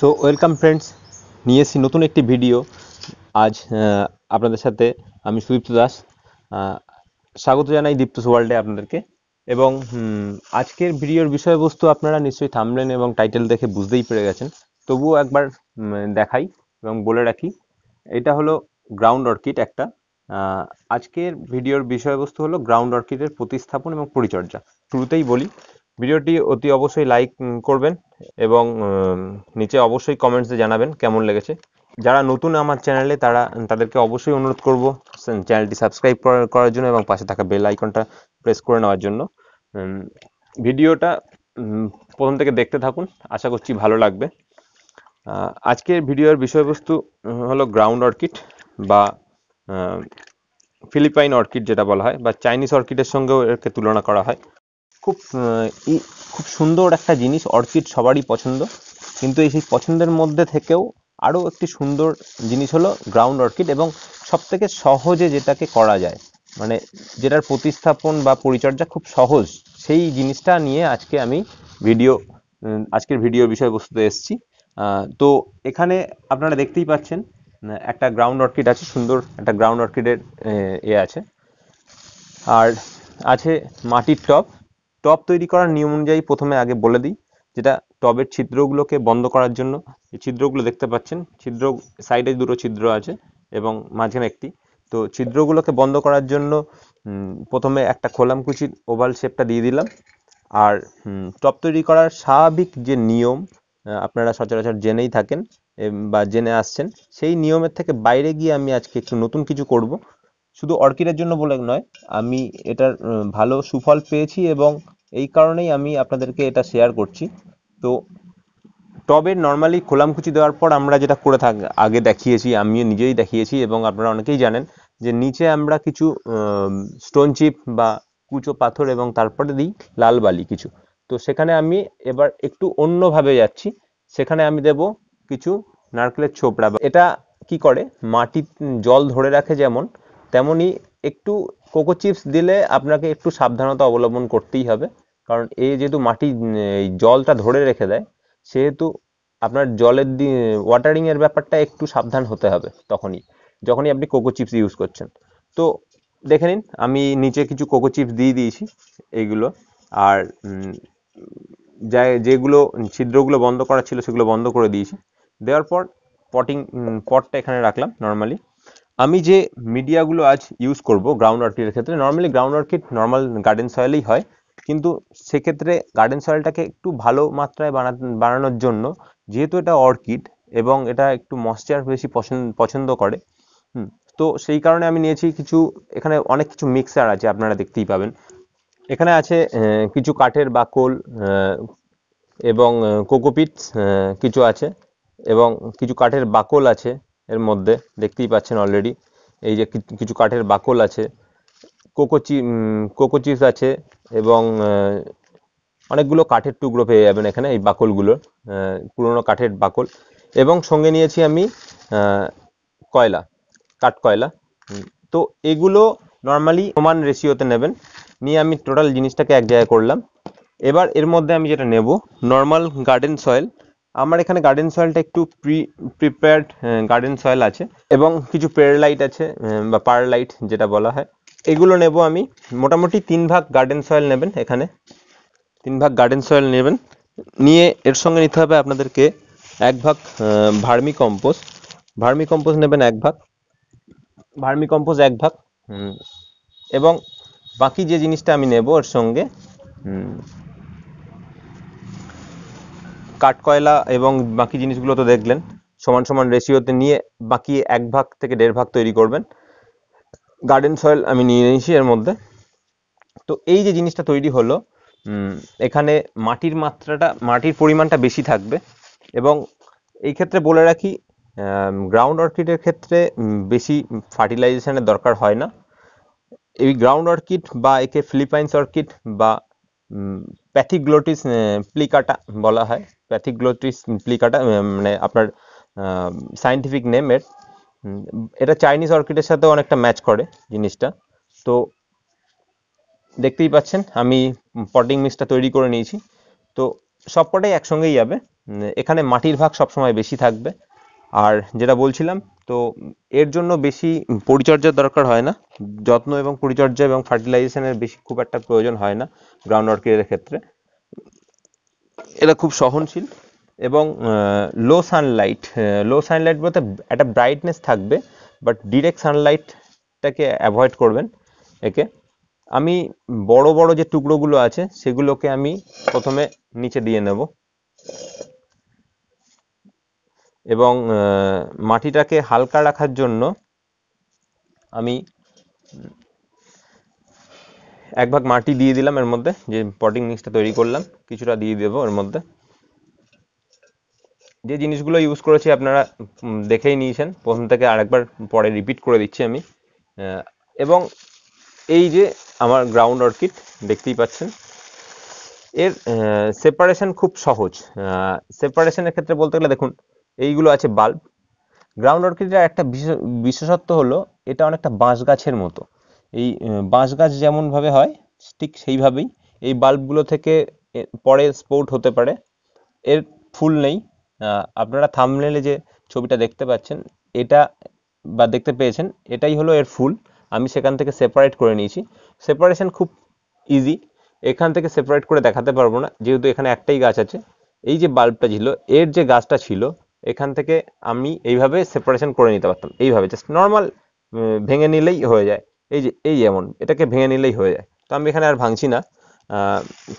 so welcome friends নিয়ে এসেছি নতুন একটি ভিডিও আজ আপনাদের সাথে আমি সুদীপ্ত দাস স্বাগত জানাই দীপ্তস ওয়ার্ল্ডে আপনাদেরকে এবং আজকের ভিডিওর বিষয়বস্তু আপনারা নিশ্চয়ই থামলেন এবং টাইটেল দেখে বুঝতেই পেরে গেছেন তবুও একবার দেখাই এবং বলে রাখি এটা হলো গ্রাউন্ড অর্কিড একটা আজকের ভিডিওর বিষয়বস্তু হলো গ্রাউন্ড অর্কিডের প্রতিস্থাপন এবং পরিচর্যা শুরুতেই বলি ভিডিওটি অতি অবশ্যই লাইক করবেন এবং নিচে অবশ্যই কমেন্টসে জানাবেন কেমন লেগেছে যারা নতুন আমার চ্যানেলে তারা তাদেরকে অবশ্যই অনুরোধ করব চ্যানেলটি সাবস্ক্রাইব করার জন্য এবং পাশে থাকা বেল আইকনটা প্রেস করে নেওয়ার জন্য ভিডিওটা প্রথম থেকে দেখতে থাকুন আশা করছি ভালো লাগবে আজকের ভিডিওর বিষয়বস্তু হলো গ্রাউন্ড অর্কিড বা ফিলিপাইন অর্কিড যেটা বলা হয় বা চাইনিজ অর্কিডের সঙ্গেও একে তুলনা করা হয় খুব ই খুব সুন্দর একটা জিনিস অর্কিড সবারই পছন্দ কিন্তু এই সেই পছন্দের মধ্যে থেকেও আরও একটি সুন্দর জিনিস হলো গ্রাউন্ড অর্কিড এবং সবথেকে সহজে যেটাকে করা যায় মানে যেটার প্রতিস্থাপন বা পরিচর্যা খুব সহজ সেই জিনিসটা নিয়ে আজকে আমি ভিডিও আজকের ভিডিও বিষয়বস্তুতে এসেছি তো এখানে আপনারা দেখতেই পাচ্ছেন একটা গ্রাউন্ড অর্কিড আছে সুন্দর একটা গ্রাউন্ড অর্কিডের এ আছে আর আছে মাটির টপ টব তৈরি করার নিয়ম অনুযায়ী প্রথমে আগে বলে দিই যেটা টবের ছিদ্রগুলোকে বন্ধ করার জন্য এই ছিদ্রগুলো দেখতে পাচ্ছেন ছিদ্র সাইডে দুটো ছিদ্র আছে এবং মাঝখানে একটি তো ছিদ্রগুলোকে বন্ধ করার জন্য প্রথমে একটা খোলামকুচির ওভাল শেপটা দিয়ে দিলাম আর টপ তৈরি করার স্বাভাবিক যে নিয়ম আপনারা সচরাচর জেনেই থাকেন বা জেনে আসছেন সেই নিয়মের থেকে বাইরে গিয়ে আমি আজকে একটু নতুন কিছু করব শুধু অর্কিডের জন্য বলে নয় আমি এটার ভালো সুফল পেয়েছি এবং এই কারণেই আমি আপনাদেরকে এটা শেয়ার করছি তো টবে নর্মালি খোলামকুচি দেওয়ার পর আমরা যেটা করে থাক আগে দেখিয়েছি আমিও নিজেই দেখিয়েছি এবং আপনারা অনেকেই জানেন যে নিচে আমরা কিছু স্টোন চিপ বা কুচো পাথর এবং তারপরে দিই লাল বালি কিছু তো সেখানে আমি এবার একটু অন্যভাবে যাচ্ছি সেখানে আমি দেব কিছু নারকেলের ছোপড়া এটা কি করে মাটি জল ধরে রাখে যেমন তেমনি একটু কোকো চিপস দিলে আপনাকে একটু সাবধানতা অবলম্বন করতেই হবে কারণ এ যেহেতু মাটি জলটা ধরে রেখে দেয় সেহেতু আপনার জলের দি ওয়াটারিংয়ের ব্যাপারটা একটু সাবধান হতে হবে তখনই যখনই আপনি কোকো চিপস ইউজ করছেন তো দেখে নিন আমি নিচে কিছু কোকো চিপস দিয়ে দিয়েছি এইগুলো আর যা যেগুলো ছিদ্রগুলো বন্ধ করা ছিল সেগুলো বন্ধ করে দিয়েছি দেওয়ার পর পটিং পটটা এখানে রাখলাম নর্মালি আমি যে মিডিয়াগুলো আজ ইউজ করব গ্রাউন্ড অর্কিডের ক্ষেত্রে normally ground orchid normal garden সয়েলেই হয় কিন্তু সেক্ষেত্রে গার্ডেন সয়েলটাকে একটু ভালো মাত্রায় বানানোর জন্য যেহেতু এটা অর্কিড এবং এটা একটু ময়শ্চার বেশি পছন্দ করে তো সেই কারণে আমি নিয়েছি কিছু এখানে অনেক কিছু মিক্সার আছে আপনারা দেখতেই পাবেন এখানে আছে কিছু কাঠের বাকল এবং কোকোপিটস কিছু আছে এবং কিছু কাঠের বাকল আছে এর মধ্যে দেখতেই পাচ্ছেন অলরেডি এই যে কিছু কাঠের বাকল আছে কোকোচি কোকোচিস আছে এবং অনেকগুলো কাঠের টুকরো পেয়ে যাবেন এখানে এই বাকলগুলোর পুরোনো কাঠের বাকল এবং সঙ্গে নিয়েছি আমি কয়লা কাঠ কয়লা তো এগুলো নর্মালি সমান রেশিওতে নেবেন নিয়ে আমি টোটাল জিনিসটাকে এক জায়গায় করলাম এবার এর মধ্যে আমি যেটা নেব নর্মাল গার্ডেন সয়েল আমার এখানে গার্ডেন সয়েলটা একটু প্রি প্রিপেয়ার্ড গার্ডেন সয়েল আছে এবং কিছু লাইট আছে বা পারলাইট যেটা বলা হয় এগুলো নেব আমি মোটামুটি তিন ভাগ গার্ডেন সয়েল নেবেন এখানে তিন ভাগ গার্ডেন সয়েল নেবেন নিয়ে এর সঙ্গে নিতে হবে আপনাদেরকে এক ভাগ ভার্মি কম্পোজ ভার্মি কম্পোজ নেবেন এক ভাগ ভার্মি কম্পোজ এক ভাগ এবং বাকি যে জিনিসটা আমি নেব এর সঙ্গে কাঠকয়লা এবং বাকি জিনিসগুলো তো দেখলেন সমান সমান রেশিওতে নিয়ে বাকি এক ভাগ থেকে দেড় ভাগ তৈরি করবেন গার্ডেন সয়েল আমি নিয়ে নিয়েছি এর মধ্যে তো এই যে জিনিসটা তৈরি হলো এখানে মাটির মাত্রাটা মাটির পরিমাণটা বেশি থাকবে এবং এই ক্ষেত্রে বলে রাখি গ্রাউন্ড অর্কিডের ক্ষেত্রে বেশি ফার্টিলাইজেশনের দরকার হয় না এই গ্রাউন্ড অর্কিড বা একে ফিলিপাইন্স অর্কিড বা প্যাথিগ্লোটিস প্লিকাটা বলা হয় প্যাথিগ্লোটিস প্লিকাটা um, মানে আপনার সায়েন্টিফিক um, নেমের এটা চাইনিজ অর্কিডের সাথে অনেকটা ম্যাচ করে জিনিসটা তো দেখতেই পাচ্ছেন আমি পটিং মিক্সটা তৈরি করে নিয়েছি তো সবকটাই একসঙ্গেই যাবে এখানে মাটির ভাগ সবসময় বেশি থাকবে আর যেটা বলছিলাম তো এর জন্য বেশি পরিচর্যার দরকার হয় না যত্ন এবং পরিচর্যা এবং ফার্টিলাইজেশনের বেশি খুব একটা প্রয়োজন হয় না গ্রাউন্ড অর্কিডের ক্ষেত্রে এরা খুব সহনশীল এবং লো সানলাইট লো সানলাইট বলতে একটা ব্রাইটনেস থাকবে বাট ডিরেক্ট সানলাইটটাকে অ্যাভয়েড করবেন একে আমি বড় বড় যে টুকরোগুলো আছে সেগুলোকে আমি প্রথমে নিচে দিয়ে নেব এবং মাটিটাকে হালকা রাখার জন্য আমি এক ভাগ মাটি দিয়ে দিলাম এর মধ্যে যে পটিং মিক্সটা তৈরি করলাম কিছুটা দিয়ে দেবো এর মধ্যে যে জিনিসগুলো ইউজ করেছি আপনারা দেখেই নিয়েছেন প্রথম থেকে আরেকবার পরে রিপিট করে দিচ্ছি আমি এবং এই যে আমার গ্রাউন্ড অর্কিড দেখতেই পাচ্ছেন এর সেপারেশন খুব সহজ সেপারেশনের ক্ষেত্রে বলতে গেলে দেখুন এইগুলো আছে বাল্ব গ্রাউন্ড অর্কিডের একটা বিশেষত্ব হলো এটা অনেকটা বাঁশ গাছের মতো এই বাঁশ গাছ যেমনভাবে হয় ঠিক সেইভাবেই এই বাল্বগুলো থেকে পরে স্পোর্ট হতে পারে এর ফুল নেই আপনারা থামলেলে যে ছবিটা দেখতে পাচ্ছেন এটা বা দেখতে পেয়েছেন এটাই হলো এর ফুল আমি সেখান থেকে সেপারেট করে নিয়েছি সেপারেশন খুব ইজি এখান থেকে সেপারেট করে দেখাতে পারবো না যেহেতু এখানে একটাই গাছ আছে এই যে বাল্বটা ছিল এর যে গাছটা ছিল এখান থেকে আমি এইভাবে সেপারেশন করে নিতে পারতাম এইভাবে জাস্ট নর্মাল ভেঙে নিলেই হয়ে যায় এই যে এই এমন এটাকে ভেঙে নিলেই হয়ে যায় তো আমি এখানে আর ভাঙছি না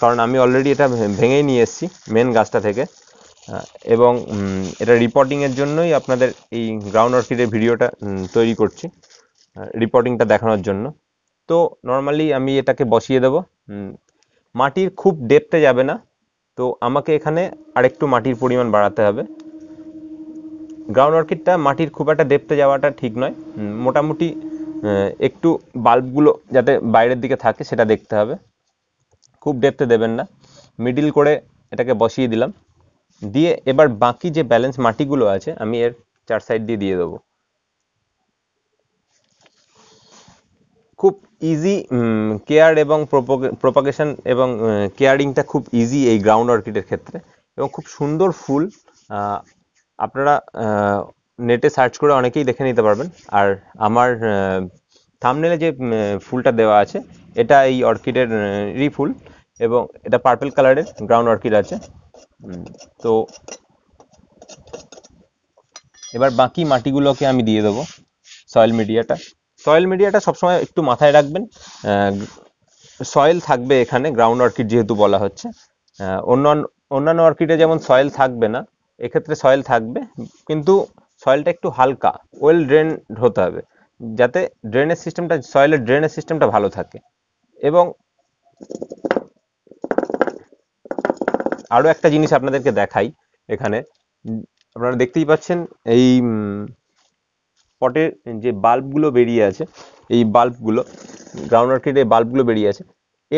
কারণ আমি অলরেডি এটা ভেঙেই নিয়ে এসেছি মেন গাছটা থেকে এবং এটা রিপোর্টিংয়ের জন্যই আপনাদের এই গ্রাউন্ড অর্কিডের ভিডিওটা তৈরি করছি রিপোর্টিংটা দেখানোর জন্য তো নর্মালি আমি এটাকে বসিয়ে দেব মাটির খুব ডেপতে যাবে না তো আমাকে এখানে আরেকটু মাটির পরিমাণ বাড়াতে হবে গ্রাউন্ড অর্কিডটা মাটির খুব একটা ডেপতে যাওয়াটা ঠিক নয় মোটামুটি একটু বাল্বগুলো যাতে বাইরের দিকে থাকে সেটা দেখতে হবে খুব ডেপতে দেবেন না মিডিল করে এটাকে বসিয়ে দিলাম দিয়ে এবার বাকি যে ব্যালেন্স মাটিগুলো আছে আমি এর চার সাইড দিয়ে দিয়ে দেবো খুব ইজি কেয়ার এবং প্রপাগেশন এবং কেয়ারিংটা খুব ইজি এই গ্রাউন্ড অর্কিডের ক্ষেত্রে এবং খুব সুন্দর ফুল আপনারা নেটে সার্চ করে অনেকেই দেখে নিতে পারবেন আর আমার থামনেলে যে ফুলটা দেওয়া আছে এটা এই অর্কিডের রি ফুল এবং এটা পার্পেল কালারের গ্রাউন্ড অর্কিড আছে তো এবার বাকি মাটিগুলোকে আমি দিয়ে দেবো সয়েল মিডিয়াটা সয়েল মিডিয়াটা সবসময় একটু মাথায় রাখবেন সয়েল থাকবে এখানে গ্রাউন্ড অর্কিড যেহেতু বলা হচ্ছে অন্যান্য অন্যান্য অর্কিডে যেমন সয়েল থাকবে না এক্ষেত্রে সয়েল থাকবে কিন্তু সয়েলটা একটু হালকা ওয়েল ড্রেন হতে হবে যাতে ড্রেনের সিস্টেমটা সয়েলের ড্রেনের সিস্টেমটা ভালো থাকে এবং আরও একটা জিনিস আপনাদেরকে দেখাই এখানে আপনারা দেখতেই পাচ্ছেন এই পটের যে বাল্বগুলো বেরিয়ে আছে এই বাল্বগুলো গ্রাউন্ড আর্কিডের বাল্বগুলো বেরিয়ে আছে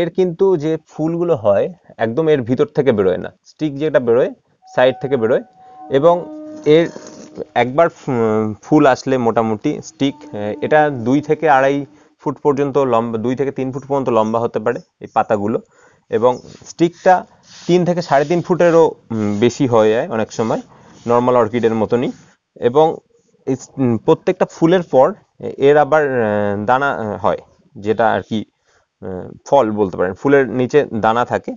এর কিন্তু যে ফুলগুলো হয় একদম এর ভিতর থেকে বেরোয় না স্টিক যেটা বেরোয় সাইড থেকে বেরোয় এবং এর একবার ফুল আসলে মোটামুটি স্টিক এটা দুই থেকে আড়াই ফুট পর্যন্ত লম্বা দুই থেকে তিন ফুট পর্যন্ত লম্বা হতে পারে এই পাতাগুলো এবং স্টিকটা তিন থেকে সাড়ে তিন ফুটেরও বেশি হয়ে যায় অনেক সময় নর্মাল অর্কিডের মতনই এবং প্রত্যেকটা ফুলের পর এর আবার দানা হয় যেটা আর কি ফল বলতে পারেন ফুলের নিচে দানা থাকে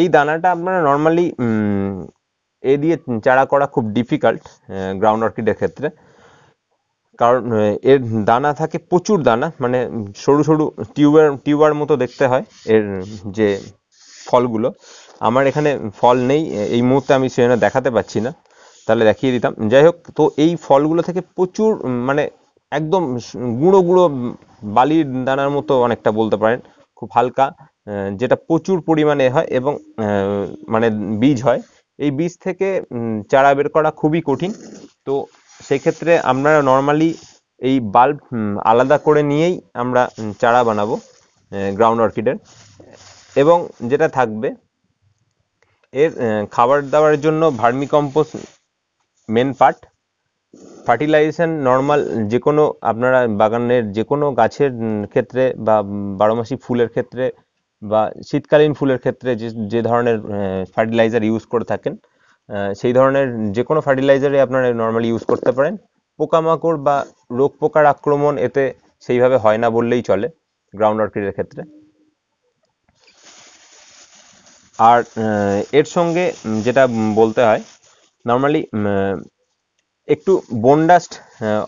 এই দানাটা আপনারা নর্মালি এ দিয়ে চারা করা খুব ডিফিকাল্ট গ্রাউন্ড অর্কিডের ক্ষেত্রে কারণ এর দানা থাকে প্রচুর দানা মানে সরু সরু টিউবার টিউবার মতো দেখতে হয় এর যে ফলগুলো আমার এখানে ফল নেই এই মুহূর্তে আমি সেজন্য দেখাতে পাচ্ছি না তাহলে দেখিয়ে দিতাম যাই হোক তো এই ফলগুলো থেকে প্রচুর মানে একদম গুঁড়ো গুঁড়ো বালির দানার মতো অনেকটা বলতে পারেন খুব হালকা যেটা প্রচুর পরিমাণে হয় এবং মানে বীজ হয় এই বীজ থেকে চারা বের করা খুবই কঠিন তো সেক্ষেত্রে আমরা নর্মালি এই বাল্ব আলাদা করে নিয়েই আমরা চারা বানাবো গ্রাউন্ড অর্কিডের এবং যেটা থাকবে এর খাবার দাবার জন্য vermicompost main part fertilization normal যে কোনো আপনারা বাগানের যে কোনো গাছের ক্ষেত্রে বা মাসি ফুলের ক্ষেত্রে বা শীতকালীন ফুলের ক্ষেত্রে যে যে ধরনের ফার্টিলাইজার ইউজ করে থাকেন সেই ধরনের যে কোনো ফার্টিলাইজারে আপনারা নর্মালি ইউজ করতে পারেন পোকামাকড় বা রোগ পোকার আক্রমণ এতে সেইভাবে হয় না বললেই চলে গ্রাউন্ড অর্কিডের ক্ষেত্রে আর এর সঙ্গে যেটা বলতে হয় নর্মালি একটু বোনডাস্ট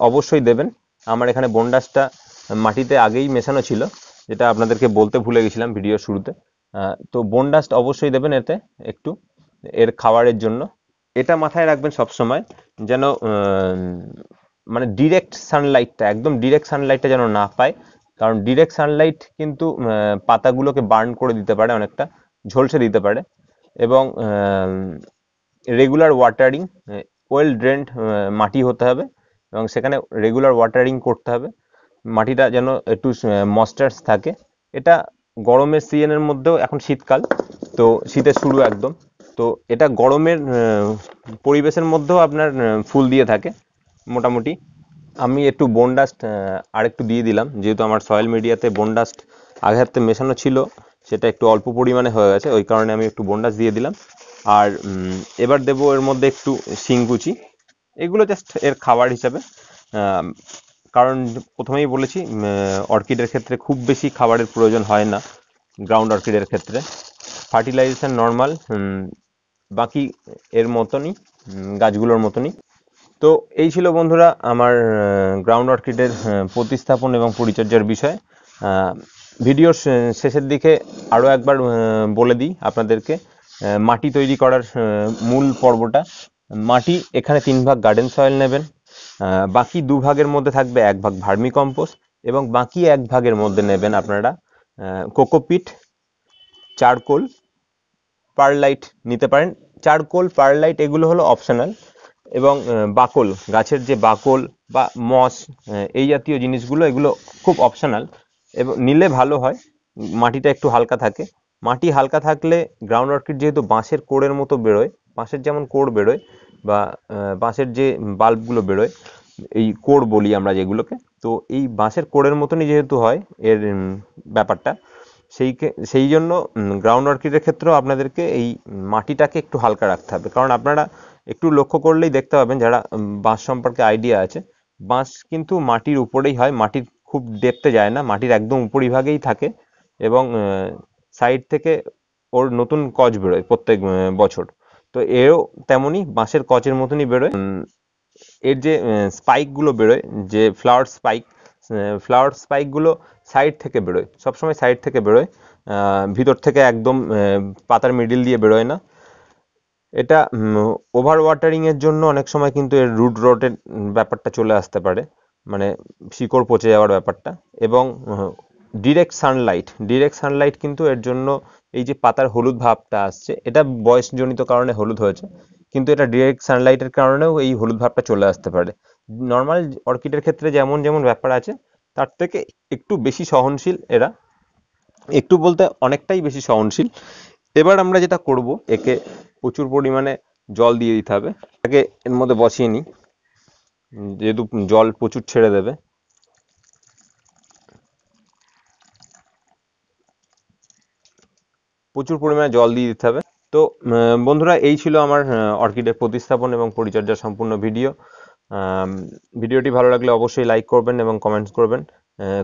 অবশ্যই দেবেন আমার এখানে বনডাস্টটা মাটিতে আগেই মেশানো ছিল যেটা আপনাদেরকে বলতে ভুলে গেছিলাম ভিডিও শুরুতে তো বোন ডাস্ট অবশ্যই দেবেন এতে একটু এর খাবারের জন্য এটা মাথায় রাখবেন সবসময় যেন মানে ডিরেক্ট সানলাইটটা একদম ডিরেক্ট সানলাইটটা যেন না পায় কারণ ডিরেক্ট সানলাইট কিন্তু পাতাগুলোকে বার্ন করে দিতে পারে অনেকটা ঝলসে দিতে পারে এবং রেগুলার ওয়াটারিং ওয়েল ড্রেন্ড মাটি হতে হবে এবং সেখানে রেগুলার ওয়াটারিং করতে হবে মাটিটা যেন একটু মস্টার্স থাকে এটা গরমের সিজনের মধ্যেও এখন শীতকাল তো শীতের শুরু একদম তো এটা গরমের পরিবেশের মধ্যেও আপনার ফুল দিয়ে থাকে মোটামুটি আমি একটু বোনডাস্ট আর একটু দিয়ে দিলাম যেহেতু আমার সয়েল মিডিয়াতে বোনডাস্ট আগে হাতে মেশানো ছিল সেটা একটু অল্প পরিমাণে হয়ে গেছে ওই কারণে আমি একটু বোনডাস্ট দিয়ে দিলাম আর এবার দেব এর মধ্যে একটু শিংকুচি এগুলো জাস্ট এর খাবার হিসাবে কারণ প্রথমেই বলেছি অর্কিডের ক্ষেত্রে খুব বেশি খাবারের প্রয়োজন হয় না গ্রাউন্ড অর্কিডের ক্ষেত্রে ফার্টিলাইজেশন নর্মাল বাকি এর মতনই গাছগুলোর মতনই তো এই ছিল বন্ধুরা আমার গ্রাউন্ড অর্কিডের প্রতিস্থাপন এবং পরিচর্যার বিষয় ভিডিওর শেষের দিকে আরও একবার বলে দিই আপনাদেরকে মাটি তৈরি করার মূল পর্বটা মাটি এখানে তিন ভাগ গার্ডেন সয়েল নেবেন বাকি দু ভাগের মধ্যে থাকবে এক ভাগ ভার্মি কম্পোস্ট এবং বাকি এক ভাগের মধ্যে নেবেন আপনারা কোকোপিট চারকোল পারলাইট নিতে পারেন চারকোল পারলাইট এগুলো হলো অপশনাল এবং বাকল গাছের যে বাকল বা মস এই জাতীয় জিনিসগুলো এগুলো খুব অপশনাল এবং নিলে ভালো হয় মাটিটা একটু হালকা থাকে মাটি হালকা থাকলে গ্রাউন্ড অর্কিড যেহেতু বাঁশের কোড়ের মতো বেরোয় বাঁশের যেমন কোড় বেরোয় বা বাঁশের যে বাল্বগুলো বেরোয় এই কোড় বলি আমরা যেগুলোকে তো এই বাঁশের কোড়ের মতনই যেহেতু হয় এর ব্যাপারটা সেই সেই জন্য গ্রাউন্ড অর্কিডের ক্ষেত্রেও আপনাদেরকে এই মাটিটাকে একটু হালকা রাখতে হবে কারণ আপনারা একটু লক্ষ্য করলেই দেখতে পাবেন যারা বাঁশ সম্পর্কে আইডিয়া আছে বাঁশ কিন্তু মাটির উপরেই হয় মাটির খুব ডেপতে যায় না মাটির একদম উপরিভাগেই থাকে এবং সাইড থেকে ওর নতুন কজ বেরোয় প্রত্যেক বছর তো এরও তেমনই বাঁশের কচের মতনই বেরোয় এর যে স্পাইকগুলো বেরোয় যে ফ্লাওয়ার স্পাইক ফ্লাওয়ার স্পাইকগুলো সাইড থেকে বেরোয় সবসময় সাইড থেকে বেরোয় ভিতর থেকে একদম পাতার মিডিল দিয়ে বেরোয় না এটা ওভার ওয়াটারিংয়ের জন্য অনেক সময় কিন্তু এর রুট রোটের ব্যাপারটা চলে আসতে পারে মানে শিকড় পচে যাওয়ার ব্যাপারটা এবং ডিরেক্ট সানলাইট ডিরেক্ট সানলাইট কিন্তু এর জন্য এই যে পাতার হলুদ ভাবটা আসছে এটা বয়সজনিত কারণে হলুদ হয়েছে কিন্তু এটা ডিরেক্ট সানলাইটের কারণেও এই হলুদ ভাবটা চলে আসতে পারে নর্মাল অর্কিডের ক্ষেত্রে যেমন যেমন ব্যাপার আছে তার থেকে একটু বেশি সহনশীল এরা একটু বলতে অনেকটাই বেশি সহনশীল এবার আমরা যেটা করব একে প্রচুর পরিমাণে জল দিয়ে দিতে হবে তাকে এর মধ্যে বসিয়ে নিই যেহেতু জল প্রচুর ছেড়ে দেবে প্রচুর পরিমাণে জল দিয়ে দিতে হবে তো বন্ধুরা এই ছিল আমার অর্কিডের প্রতিস্থাপন এবং পরিচর্যা সম্পূর্ণ ভিডিও ভিডিওটি ভালো লাগলে অবশ্যই লাইক করবেন এবং কমেন্টস করবেন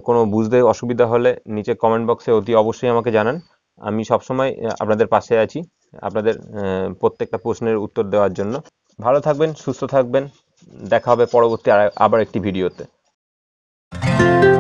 কোনো বুঝতে অসুবিধা হলে নিচে কমেন্ট বক্সে অতি অবশ্যই আমাকে জানান আমি সবসময় আপনাদের পাশে আছি আপনাদের প্রত্যেকটা প্রশ্নের উত্তর দেওয়ার জন্য ভালো থাকবেন সুস্থ থাকবেন দেখা হবে পরবর্তী আবার একটি ভিডিওতে